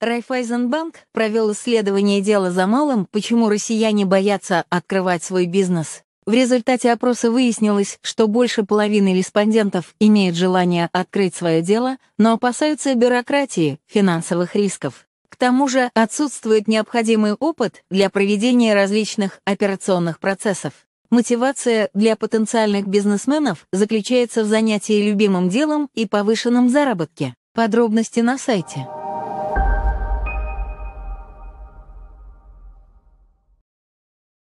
Райфайзенбанк провел исследование дела за малым, почему россияне боятся открывать свой бизнес. В результате опроса выяснилось, что больше половины респондентов имеют желание открыть свое дело, но опасаются бюрократии, финансовых рисков. К тому же отсутствует необходимый опыт для проведения различных операционных процессов. Мотивация для потенциальных бизнесменов заключается в занятии любимым делом и повышенном заработке. Подробности на сайте.